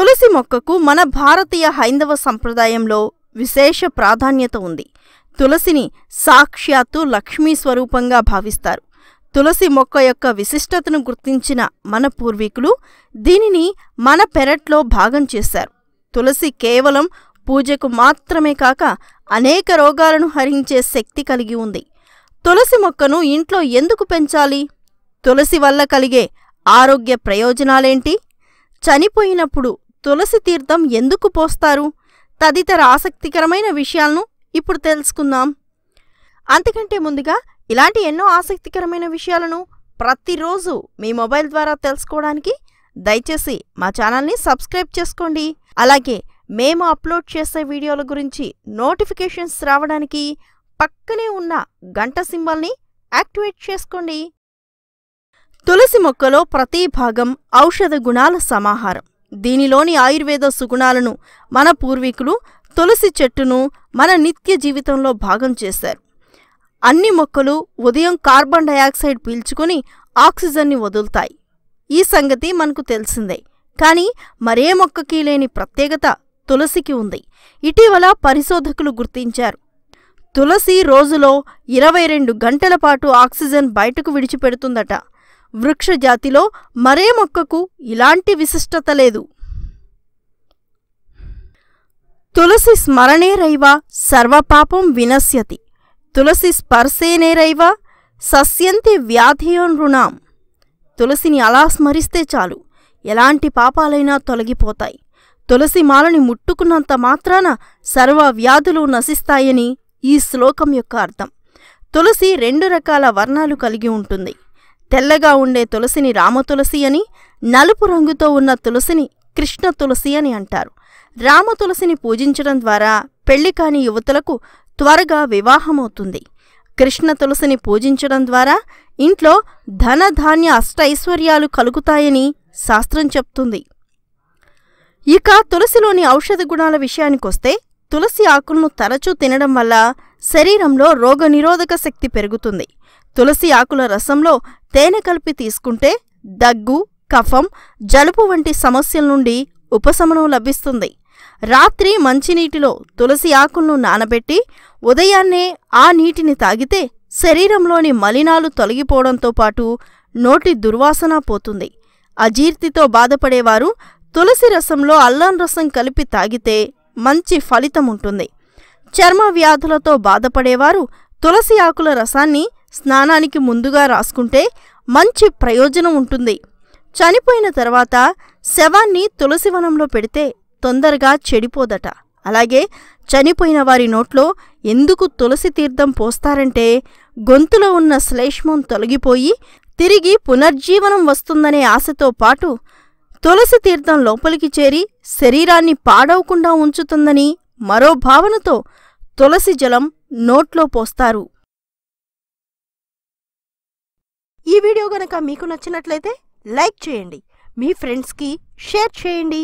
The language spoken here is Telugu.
తులసి మొక్కకు మన భారతీయ హైందవ సంప్రదాయంలో విశేష ప్రాధాన్యత ఉంది తులసిని సాక్ష్యాత్తు లక్ష్మీ స్వరూపంగా భావిస్తారు తులసి మొక్క యొక్క విశిష్టతను గుర్తించిన మన పూర్వీకులు దీనిని మన పెరట్లో భాగం చేశారు తులసి కేవలం పూజకు మాత్రమే కాక అనేక రోగాలను హరించే శక్తి కలిగి ఉంది తులసి మొక్కను ఇంట్లో ఎందుకు పెంచాలి తులసి వల్ల కలిగే ఆరోగ్య ప్రయోజనాలేంటి చనిపోయినప్పుడు తులసి తీర్థం ఎందుకు పోస్తారు తదితర ఆసక్తికరమైన విషయాలను ఇప్పుడు తెలుసుకుందాం అంతకంటే ముందుగా ఇలాంటి ఎన్నో ఆసక్తికరమైన విషయాలను ప్రతిరోజు మీ మొబైల్ ద్వారా తెలుసుకోవడానికి దయచేసి మా ఛానల్ని సబ్స్క్రైబ్ చేసుకోండి అలాగే మేము అప్లోడ్ చేసే వీడియోల గురించి నోటిఫికేషన్స్ రావడానికి పక్కనే ఉన్న గంట సింబల్ని యాక్టివేట్ చేసుకోండి తులసి మొక్కలో ప్రతి భాగం ఔషధ గుణాల సమాహారం దీనిలోని ఆయుర్వేద సుగుణాలను మన పూర్వీకులు తులసి చెట్టును మన నిత్య జీవితంలో భాగం చేశారు అన్ని మొక్కలు ఉదయం కార్బన్ డయాక్సైడ్ పీల్చుకుని ఆక్సిజన్ని వదులుతాయి ఈ సంగతి మనకు తెలిసిందే కానీ మరే మొక్కకి లేని ప్రత్యేకత తులసికి ఉంది ఇటీవల పరిశోధకులు గుర్తించారు తులసి రోజులో ఇరవై రెండు గంటల పాటు ఆక్సిజన్ బయటకు విడిచిపెడుతుందట వృక్షజాతిలో మరే మొక్కకు ఇలాంటి విశిష్టత లేదు తులసి స్మరణేరైవ సర్వపాపం వినశ్యతి తులసి స్పర్శేనేరైవ సస్యంతి వ్యాధియోనృణాం తులసిని అలా స్మరిస్తే చాలు ఎలాంటి పాపాలైనా తొలగిపోతాయి తులసి మాలని ముట్టుకున్నంత మాత్రాన సర్వ వ్యాధులు నశిస్తాయని ఈ శ్లోకం యొక్క అర్థం తులసి రెండు రకాల వర్ణాలు కలిగి ఉంటుంది తెల్లగా ఉండే తులసిని రామ తులసి అని నలుపు రంగుతో ఉన్న తులసిని కృష్ణ తులసి అని అంటారు రామ తులసిని పూజించడం ద్వారా పెళ్లి కాని యువతులకు త్వరగా వివాహమవుతుంది కృష్ణ తులసిని పూజించడం ద్వారా ఇంట్లో ధనధాన్య అష్టైశ్వర్యాలు కలుగుతాయని శాస్త్రం చెప్తుంది ఇక తులసిలోని ఔషధ గుణాల విషయానికొస్తే తులసి ఆకులను తరచూ తినడం వల్ల శరీరంలో రోగనిరోధక శక్తి పెరుగుతుంది తులసి ఆకుల రసంలో తేనె కలిపి తీసుకుంటే దగ్గు కఫం జలుపు వంటి సమస్యల నుండి ఉపశమనం లభిస్తుంది రాత్రి మంచినీటిలో తులసి ఆకులను నానబెట్టి ఉదయాన్నే ఆ నీటిని తాగితే శరీరంలోని మలినాలు తొలగిపోవడంతో పాటు నోటి దుర్వాసన పోతుంది అజీర్తితో బాధపడేవారు తులసి రసంలో అల్లం రసం కలిపి తాగితే మంచి ఫలితం ఉంటుంది చర్మ వ్యాధులతో బాధపడేవారు తులసి ఆకుల రసాన్ని స్నానానికి ముందుగా రాసుకుంటే మంచి ప్రయోజనం ఉంటుంది చనిపోయిన తర్వాత శవాన్ని తులసివనంలో పెడితే తొందరగా చెడిపోదట అలాగే చనిపోయిన వారి నోట్లో ఎందుకు తులసి తీర్థం పోస్తారంటే గొంతులో ఉన్న శ్లేష్మం తొలగిపోయి తిరిగి పునర్జీవనం వస్తుందనే ఆశతో పాటు తులసి తీర్థం లోపలికి చేరి శరీరాన్ని పాడవకుండా ఉంచుతుందని మరో భావనతో తులసి జలం నోట్లో పోస్తారు ఈ వీడియో గనక మీకు నచ్చినట్లయితే లైక్ చేయండి మీ ఫ్రెండ్స్కి షేర్ చేయండి